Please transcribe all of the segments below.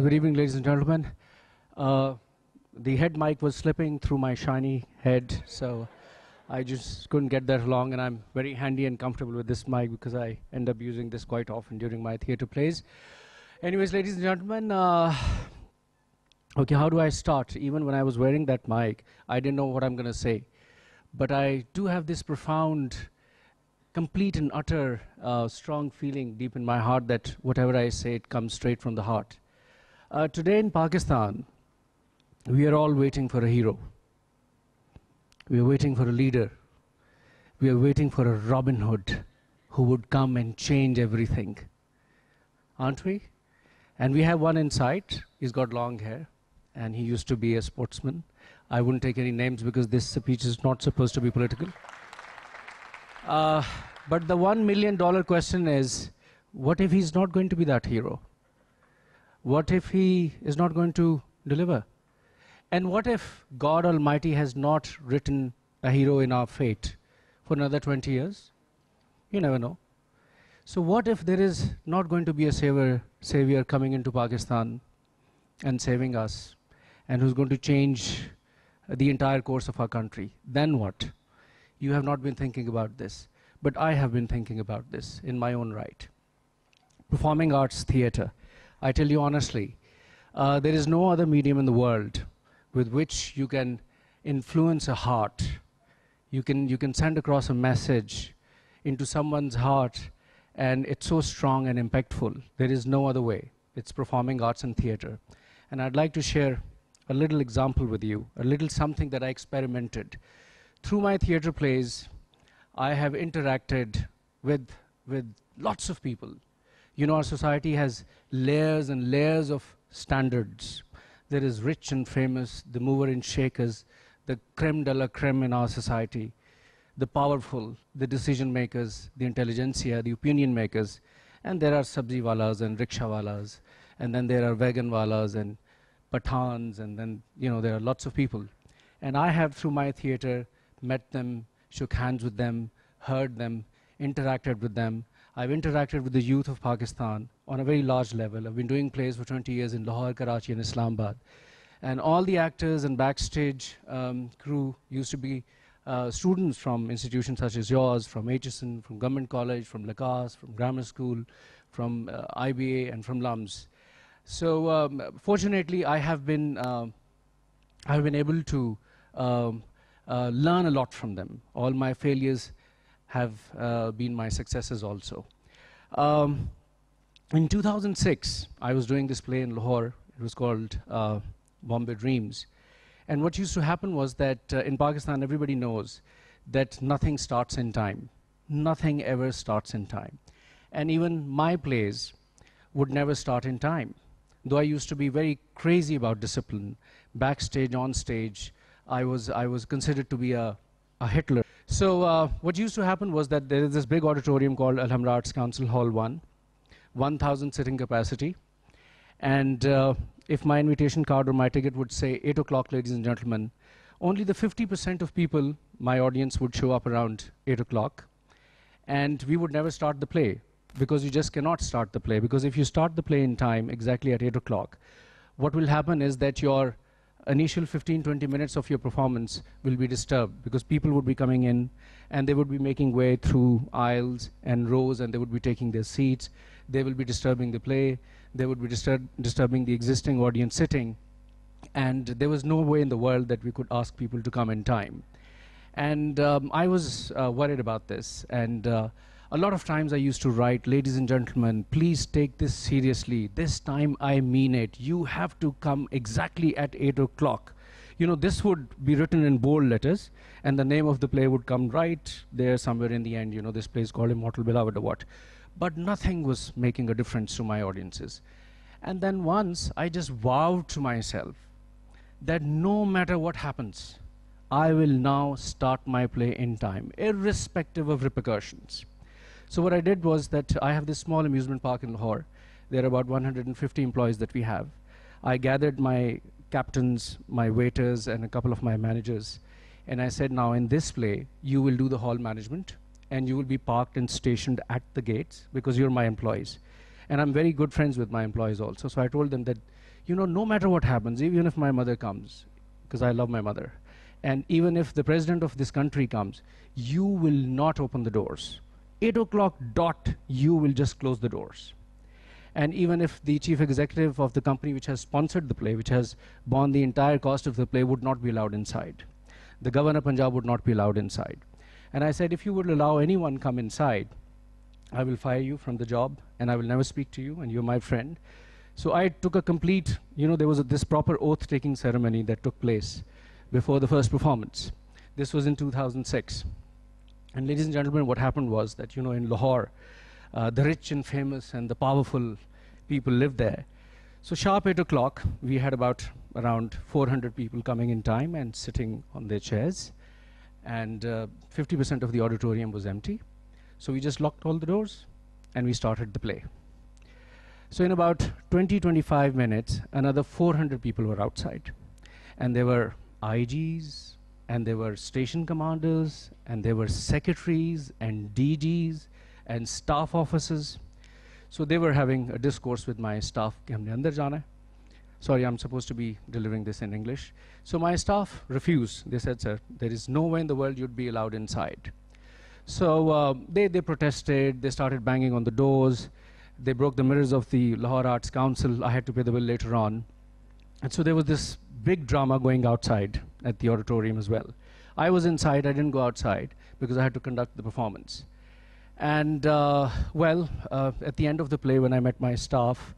Good evening, ladies and gentlemen. Uh, the head mic was slipping through my shiny head, so I just couldn't get that long, and I'm very handy and comfortable with this mic because I end up using this quite often during my theater plays. Anyways, ladies and gentlemen, uh, okay, how do I start? Even when I was wearing that mic, I didn't know what I'm going to say. But I do have this profound, complete and utter, uh, strong feeling deep in my heart that whatever I say, it comes straight from the heart. Uh, today in Pakistan, we are all waiting for a hero. We are waiting for a leader. We are waiting for a Robin Hood who would come and change everything. Aren't we? And we have one in sight. He's got long hair and he used to be a sportsman. I wouldn't take any names because this speech is not supposed to be political. Uh, but the one million dollar question is what if he's not going to be that hero? What if he is not going to deliver? And what if God Almighty has not written a hero in our fate for another 20 years? You never know. So, what if there is not going to be a savior, savior coming into Pakistan and saving us and who's going to change the entire course of our country? Then what? You have not been thinking about this, but I have been thinking about this in my own right. Performing Arts Theatre I tell you honestly, uh, there is no other medium in the world with which you can influence a heart. You can, you can send across a message into someone's heart, and it's so strong and impactful. There is no other way. It's performing arts and theater. And I'd like to share a little example with you, a little something that I experimented. Through my theater plays, I have interacted with, with lots of people, you know, our society has layers and layers of standards. There is rich and famous, the mover and shakers, the creme de la creme in our society, the powerful, the decision makers, the intelligentsia, the opinion makers, and there are sabzi walas and rickshaw walas, and then there are vegan walas and pathans, and then, you know, there are lots of people. And I have, through my theater, met them, shook hands with them, heard them, interacted with them, I've interacted with the youth of Pakistan on a very large level. I've been doing plays for 20 years in Lahore, Karachi, and Islamabad. And all the actors and backstage um, crew used to be uh, students from institutions such as yours, from HSN, from Government College, from Lacasse, from Grammar School, from uh, IBA, and from LUMS. So um, fortunately, I have been, uh, I've been able to um, uh, learn a lot from them. All my failures have uh, been my successes also. Um, in 2006, I was doing this play in Lahore. It was called uh, Bombay Dreams. And what used to happen was that uh, in Pakistan, everybody knows that nothing starts in time. Nothing ever starts in time. And even my plays would never start in time. Though I used to be very crazy about discipline, backstage, on stage, I was, I was considered to be a Hitler. So uh, what used to happen was that there is this big auditorium called Alhambra Arts Council Hall 1, 1,000 sitting capacity. And uh, if my invitation card or my ticket would say 8 o'clock, ladies and gentlemen, only the 50% of people, my audience, would show up around 8 o'clock. And we would never start the play because you just cannot start the play. Because if you start the play in time, exactly at 8 o'clock, what will happen is that your initial 15, 20 minutes of your performance will be disturbed because people would be coming in and they would be making way through aisles and rows and they would be taking their seats. They will be disturbing the play. They would be disturb disturbing the existing audience sitting. And there was no way in the world that we could ask people to come in time. And um, I was uh, worried about this. And uh, a lot of times I used to write, ladies and gentlemen, please take this seriously. This time I mean it. You have to come exactly at 8 o'clock. You know, this would be written in bold letters, and the name of the play would come right there somewhere in the end. You know, this play is called Immortal Beloved or what. But nothing was making a difference to my audiences. And then once I just vowed to myself that no matter what happens, I will now start my play in time, irrespective of repercussions. So what I did was that I have this small amusement park in Lahore. There are about 150 employees that we have. I gathered my captains, my waiters, and a couple of my managers. And I said, now in this play, you will do the hall management and you will be parked and stationed at the gates because you're my employees. And I'm very good friends with my employees also. So I told them that, you know, no matter what happens, even if my mother comes, because I love my mother, and even if the president of this country comes, you will not open the doors 8 o'clock dot, you will just close the doors. And even if the chief executive of the company which has sponsored the play, which has borne the entire cost of the play, would not be allowed inside. The governor of Punjab would not be allowed inside. And I said, if you would allow anyone come inside, I will fire you from the job and I will never speak to you and you're my friend. So I took a complete, you know, there was a, this proper oath-taking ceremony that took place before the first performance. This was in 2006. And ladies and gentlemen, what happened was that, you know, in Lahore, uh, the rich and famous and the powerful people lived there. So sharp 8 o'clock, we had about around 400 people coming in time and sitting on their chairs. And 50% uh, of the auditorium was empty. So we just locked all the doors and we started the play. So in about 20, 25 minutes, another 400 people were outside. And there were IGs, and there were station commanders, and there were secretaries and DGs, and staff officers. So they were having a discourse with my staff. Sorry, I'm supposed to be delivering this in English. So my staff refused. They said, sir, there is no way in the world you'd be allowed inside. So uh, they, they protested. They started banging on the doors. They broke the mirrors of the Lahore Arts Council. I had to pay the bill later on. And so there was this big drama going outside at the auditorium as well. I was inside, I didn't go outside because I had to conduct the performance. And uh, well, uh, at the end of the play, when I met my staff,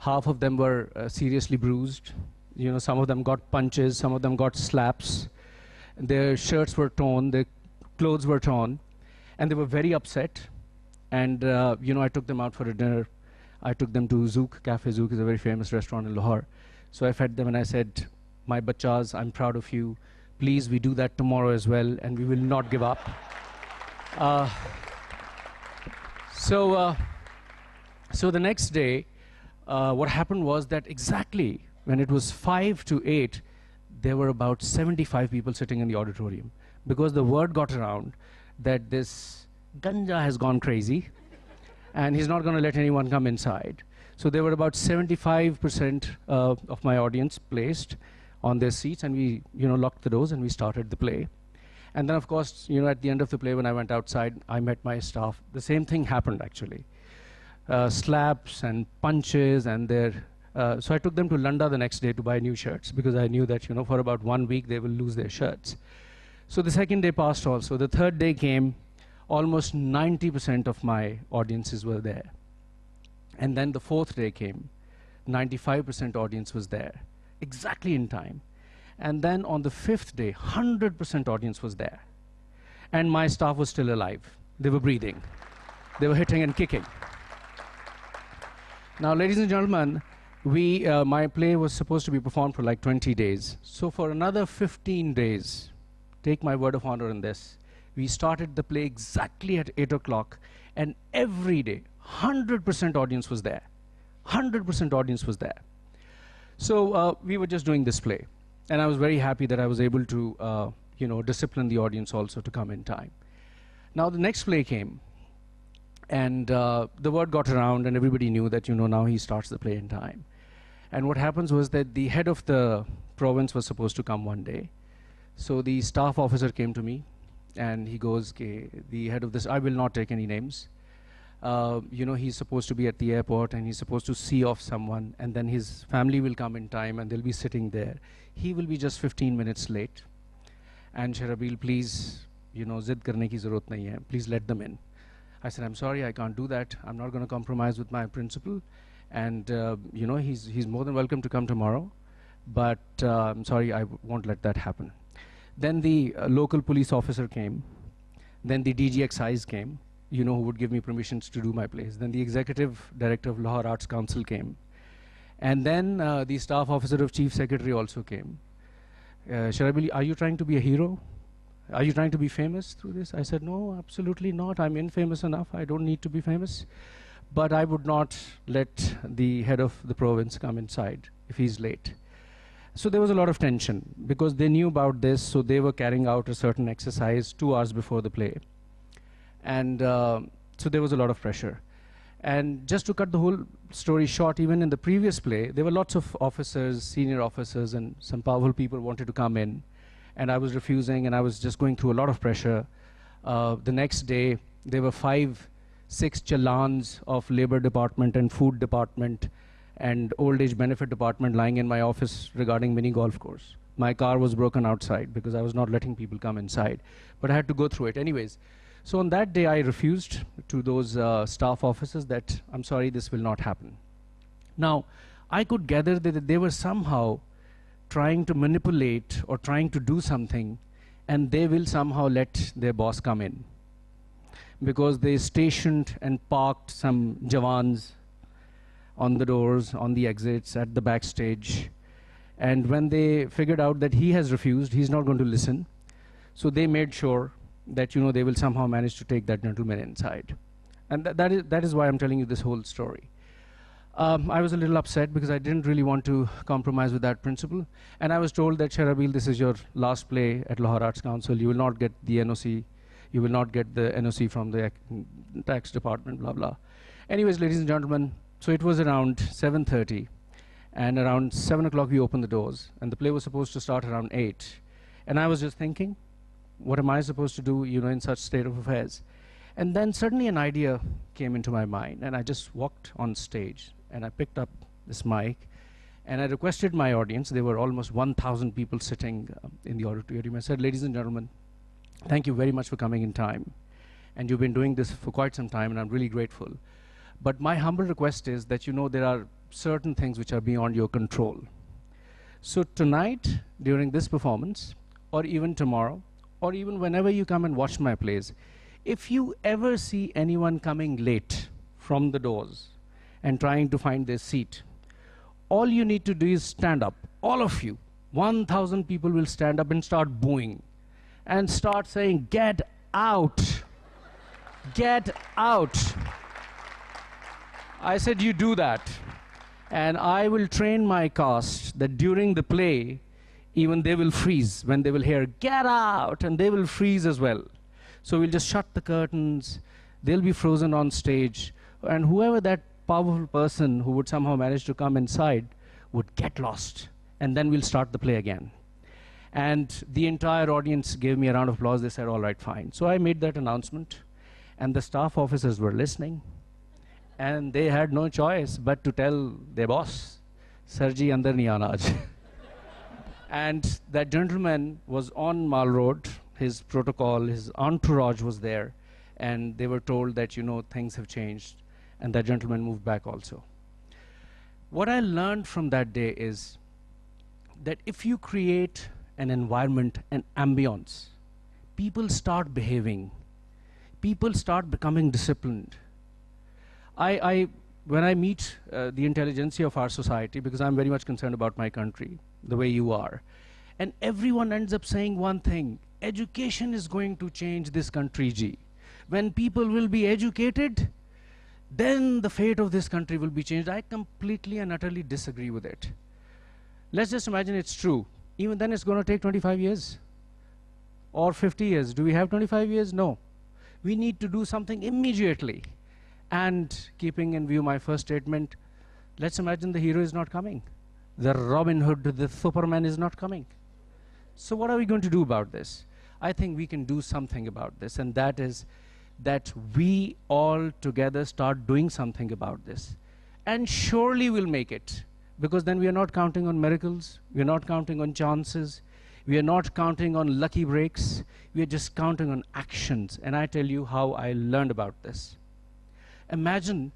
half of them were uh, seriously bruised. You know, some of them got punches, some of them got slaps. Their shirts were torn, their clothes were torn, and they were very upset. And uh, you know, I took them out for a dinner. I took them to Zook Cafe. Zook is a very famous restaurant in Lahore. So I fed them and I said, my bachas, I'm proud of you. Please, we do that tomorrow as well, and we will not give up. Uh, so, uh, so the next day, uh, what happened was that exactly when it was 5 to 8, there were about 75 people sitting in the auditorium because the word got around that this ganja has gone crazy and he's not going to let anyone come inside. So there were about 75% uh, of my audience placed on their seats, and we, you know, locked the doors and we started the play. And then, of course, you know, at the end of the play, when I went outside, I met my staff. The same thing happened actually. Uh, slaps and punches and their. Uh, so I took them to Lunda the next day to buy new shirts because I knew that you know for about one week they will lose their shirts. So the second day passed also. The third day came. Almost 90% of my audiences were there. And then the fourth day came. 95% audience was there, exactly in time. And then on the fifth day, 100% audience was there. And my staff was still alive. They were breathing. They were hitting and kicking. Now, ladies and gentlemen, we, uh, my play was supposed to be performed for like 20 days. So for another 15 days, take my word of honor on this, we started the play exactly at 8 o'clock. And every day, 100% audience was there. 100% audience was there. So uh, we were just doing this play. And I was very happy that I was able to, uh, you know, discipline the audience also to come in time. Now the next play came. And uh, the word got around and everybody knew that, you know, now he starts the play in time. And what happens was that the head of the province was supposed to come one day. So the staff officer came to me and he goes, the head of this, I will not take any names. Uh, you know, he's supposed to be at the airport and he's supposed to see off someone, and then his family will come in time and they'll be sitting there. He will be just 15 minutes late. And Sharabil, please, you know, zid karne ki zarurat nahi hai. Please let them in. I said, I'm sorry, I can't do that. I'm not going to compromise with my principal. And, uh, you know, he's, he's more than welcome to come tomorrow. But uh, I'm sorry, I w- won't let that happen. Then the uh, local police officer came. Then the DG excise came you know, who would give me permissions to do my plays. Then the executive director of Lahore Arts Council came. And then uh, the staff officer of chief secretary also came. Uh, Sharabili, are you trying to be a hero? Are you trying to be famous through this? I said, no, absolutely not. I'm infamous enough. I don't need to be famous. But I would not let the head of the province come inside if he's late. So there was a lot of tension because they knew about this, so they were carrying out a certain exercise two hours before the play. And uh, so there was a lot of pressure. And just to cut the whole story short, even in the previous play, there were lots of officers, senior officers, and some powerful people wanted to come in. And I was refusing, and I was just going through a lot of pressure. Uh, the next day, there were five, six challans of labor department and food department and old age benefit department lying in my office regarding mini golf course. My car was broken outside because I was not letting people come inside. But I had to go through it anyways. So on that day, I refused to those uh, staff officers that, I'm sorry, this will not happen. Now, I could gather that they were somehow trying to manipulate or trying to do something, and they will somehow let their boss come in. Because they stationed and parked some Jawans on the doors, on the exits, at the backstage. And when they figured out that he has refused, he's not going to listen. So they made sure that you know they will somehow manage to take that gentleman inside. And th that, is, that is why I'm telling you this whole story. Um, I was a little upset because I didn't really want to compromise with that principle. And I was told that, Sharabil, this is your last play at Lahore Arts Council. You will not get the NOC. You will not get the NOC from the tax department, blah, blah. Anyways, ladies and gentlemen, so it was around 7.30. And around 7 o'clock, we opened the doors. And the play was supposed to start around 8. And I was just thinking, what am I supposed to do, you know, in such state of affairs? And then suddenly an idea came into my mind, and I just walked on stage and I picked up this mic and I requested my audience, there were almost 1,000 people sitting um, in the auditorium. I said, ladies and gentlemen, thank you very much for coming in time. And you've been doing this for quite some time, and I'm really grateful. But my humble request is that you know there are certain things which are beyond your control. So tonight, during this performance, or even tomorrow, or even whenever you come and watch my plays, if you ever see anyone coming late from the doors and trying to find their seat, all you need to do is stand up. All of you, 1,000 people will stand up and start booing and start saying, Get out! Get out! I said, You do that. And I will train my cast that during the play, even they will freeze when they will hear, get out, and they will freeze as well. So we'll just shut the curtains, they'll be frozen on stage, and whoever that powerful person who would somehow manage to come inside would get lost, and then we'll start the play again. And the entire audience gave me a round of applause. They said, all right, fine. So I made that announcement, and the staff officers were listening, and they had no choice but to tell their boss, Sarji Andar Niyanaj. And that gentleman was on Mall Road, his protocol, his entourage was there, and they were told that, you know, things have changed, and that gentleman moved back also. What I learned from that day is that if you create an environment, an ambience, people start behaving, people start becoming disciplined. I, I when I meet uh, the intelligentsia of our society, because I'm very much concerned about my country, the way you are. And everyone ends up saying one thing education is going to change this country, G. When people will be educated, then the fate of this country will be changed. I completely and utterly disagree with it. Let's just imagine it's true. Even then, it's going to take 25 years or 50 years. Do we have 25 years? No. We need to do something immediately. And keeping in view my first statement, let's imagine the hero is not coming the Robin Hood, the Superman is not coming. So what are we going to do about this? I think we can do something about this, and that is that we all together start doing something about this. And surely we'll make it, because then we are not counting on miracles, we're not counting on chances, we are not counting on lucky breaks, we are just counting on actions. And I tell you how I learned about this. Imagine,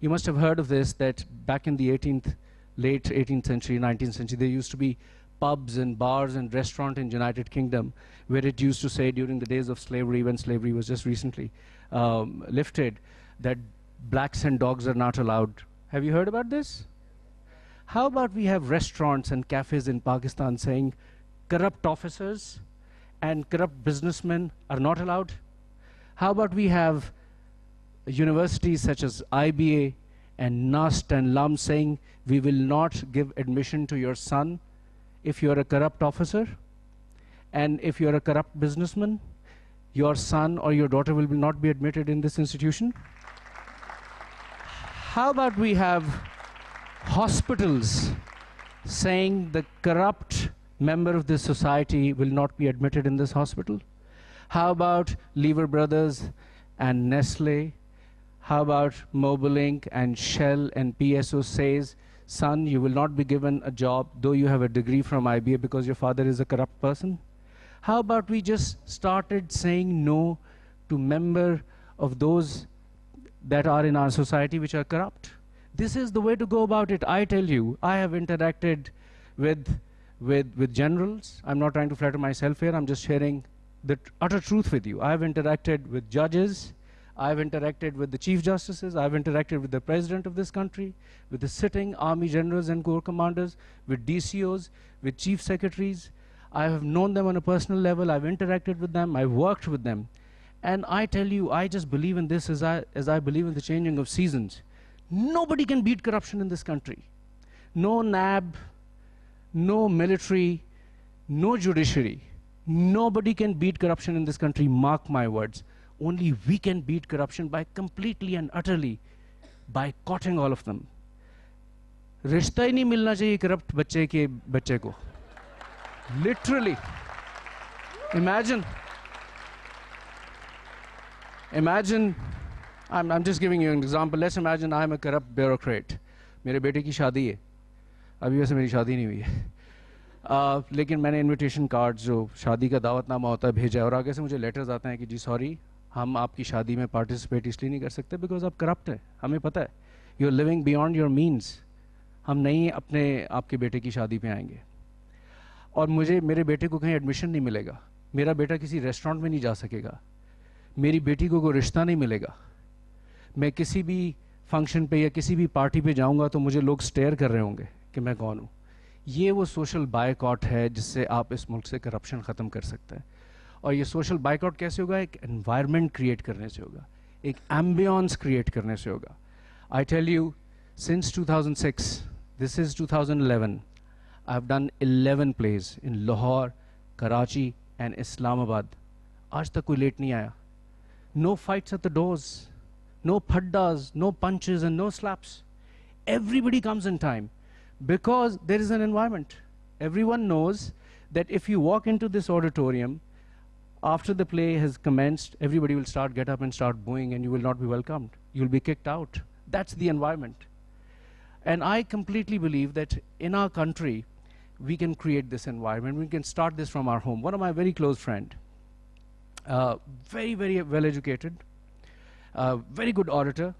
you must have heard of this, that back in the 18th late 18th century, 19th century, there used to be pubs and bars and restaurants in United Kingdom where it used to say during the days of slavery, when slavery was just recently um, lifted, that blacks and dogs are not allowed. Have you heard about this? How about we have restaurants and cafes in Pakistan saying corrupt officers and corrupt businessmen are not allowed? How about we have universities such as IBA and Nast and Lam saying, we will not give admission to your son if you are a corrupt officer and if you are a corrupt businessman, your son or your daughter will not be admitted in this institution. How about we have hospitals saying the corrupt member of this society will not be admitted in this hospital? How about Lever Brothers and Nestle how about Mobilink and Shell and PSO says, son, you will not be given a job though you have a degree from IBA because your father is a corrupt person? How about we just started saying no to member of those that are in our society which are corrupt? This is the way to go about it. I tell you, I have interacted with, with, with generals. I'm not trying to flatter myself here. I'm just sharing the utter truth with you. I have interacted with judges, I've interacted with the chief justices, I've interacted with the president of this country, with the sitting army generals and corps commanders, with DCOs, with chief secretaries. I have known them on a personal level, I've interacted with them, I've worked with them. And I tell you, I just believe in this as I, as I believe in the changing of seasons. Nobody can beat corruption in this country. No NAB, no military, no judiciary. Nobody can beat corruption in this country, mark my words only we can beat corruption by completely and utterly by cutting all of them. रिश्ता ही नहीं मिलना चाहिए corrupt बच्चे के बच्चे को Literally. Imagine. Imagine. Imagine I'm, I'm just giving you an example. Let's imagine I'm a corrupt bureaucrat. मेरे बेटे की शादी है अभी वैसे मेरी शादी नहीं हुई है लेकिन मैंने इनविटेशन कार्ड जो शादी का दावतनामा होता है भेजा है और आगे से मुझे लेटर्स आते हैं कि जी सॉरी हम आपकी शादी में पार्टिसिपेट इसलिए नहीं कर सकते बिकॉज आप करप्ट हैं हमें पता है you are living beyond your means हम नहीं अपने आपके बेटे की शादी पे आएंगे और मुझे मेरे बेटे को कहीं एडमिशन नहीं मिलेगा मेरा बेटा किसी रेस्टोरेंट में नहीं जा सकेगा मेरी बेटी को कोई रिश्ता नहीं मिलेगा मैं किसी भी फंक्शन पे या किसी भी पार्टी पे जाऊंगा तो मुझे लोग स्टेयर कर रहे होंगे कि मैं कौन हूँ ये वो सोशल बायकॉट है जिससे आप इस मुल्क से करप्शन ख़त्म कर सकते हैं और ये सोशल बाइकआउट कैसे होगा एक एनवायरमेंट क्रिएट करने से होगा एक एम्बियंस क्रिएट करने से होगा I tell you since 2006 this is 2011 I have done 11 place in Lahore Karachi and Islamabad आज तक कोई लेट नहीं आया no fights at the doors no फड्डाज no punches and no slaps everybody comes in time because there is an environment every one knows that if you walk in to this auditorium after the play has commenced, everybody will start get up and start booing, and you will not be welcomed. You'll be kicked out. That's the environment. And I completely believe that in our country, we can create this environment. We can start this from our home. One of my very close friend, uh, very, very well educated, uh, very good auditor,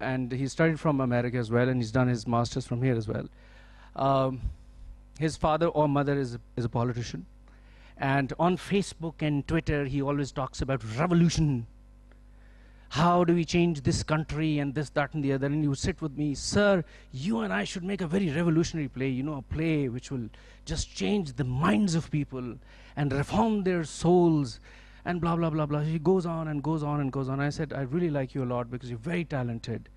and he studied from America as well, and he's done his master's from here as well. Um, his father or mother is a, is a politician. And on Facebook and Twitter, he always talks about revolution. How do we change this country and this, that, and the other? And you sit with me, sir, you and I should make a very revolutionary play, you know, a play which will just change the minds of people and reform their souls and blah, blah, blah, blah. He goes on and goes on and goes on. I said, I really like you a lot because you're very talented.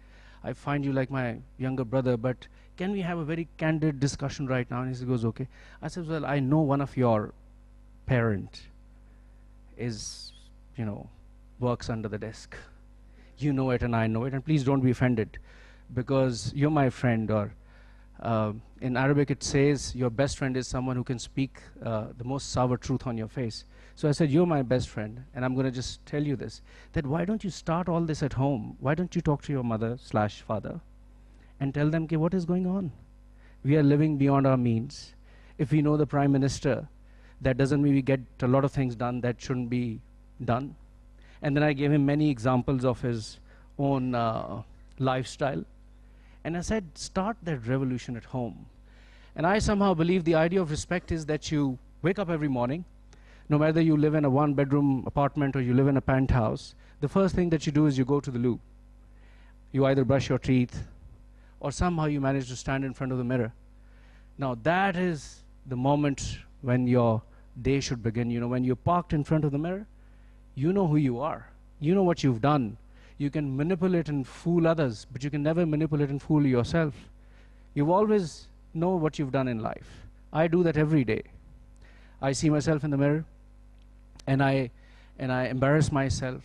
I find you like my younger brother, but can we have a very candid discussion right now? And he goes, okay. I said, well, I know one of your parent is, you know, works under the desk. You know it and I know it, and please don't be offended because you're my friend or uh, in Arabic it says your best friend is someone who can speak uh, the most sour truth on your face. So I said, you're my best friend and I'm going to just tell you this, that why don't you start all this at home? Why don't you talk to your mother slash father and tell them okay, what is going on? We are living beyond our means. If we know the prime minister that doesn't mean we get a lot of things done that shouldn't be done. And then I gave him many examples of his own uh, lifestyle. And I said, start that revolution at home. And I somehow believe the idea of respect is that you wake up every morning, no matter you live in a one bedroom apartment or you live in a penthouse, the first thing that you do is you go to the loo. You either brush your teeth or somehow you manage to stand in front of the mirror. Now, that is the moment when your day should begin. You know, when you're parked in front of the mirror, you know who you are, you know what you've done. You can manipulate and fool others, but you can never manipulate and fool yourself. You always know what you've done in life. I do that every day. I see myself in the mirror and I and I embarrass myself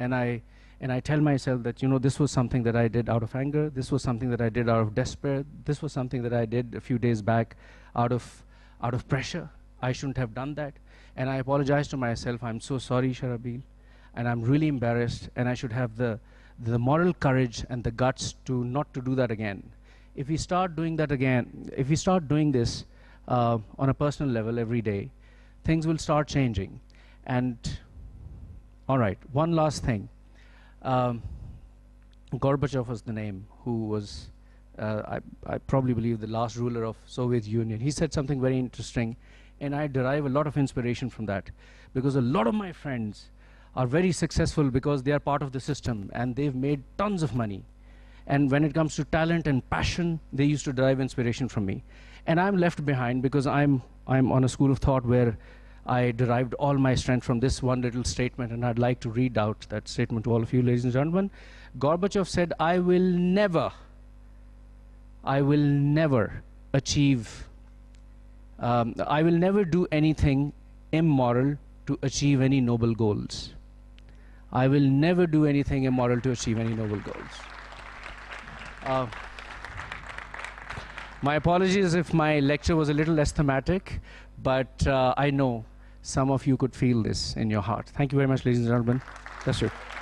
and I and I tell myself that you know this was something that I did out of anger, this was something that I did out of despair, this was something that I did a few days back out of out of pressure. I shouldn't have done that. And I apologize to myself. I'm so sorry, Sharabil. And I'm really embarrassed. And I should have the, the moral courage and the guts to not to do that again. If we start doing that again, if we start doing this uh, on a personal level every day, things will start changing. And all right, one last thing. Um, Gorbachev was the name who was, uh, I, I probably believe, the last ruler of Soviet Union. He said something very interesting and I derive a lot of inspiration from that because a lot of my friends are very successful because they are part of the system and they've made tons of money. And when it comes to talent and passion, they used to derive inspiration from me. And I'm left behind because I'm, I'm on a school of thought where I derived all my strength from this one little statement, and I'd like to read out that statement to all of you, ladies and gentlemen. Gorbachev said, I will never, I will never achieve um, I will never do anything immoral to achieve any noble goals. I will never do anything immoral to achieve any noble goals. Uh, my apologies if my lecture was a little less thematic, but uh, I know some of you could feel this in your heart. Thank you very much, ladies and gentlemen. That's it.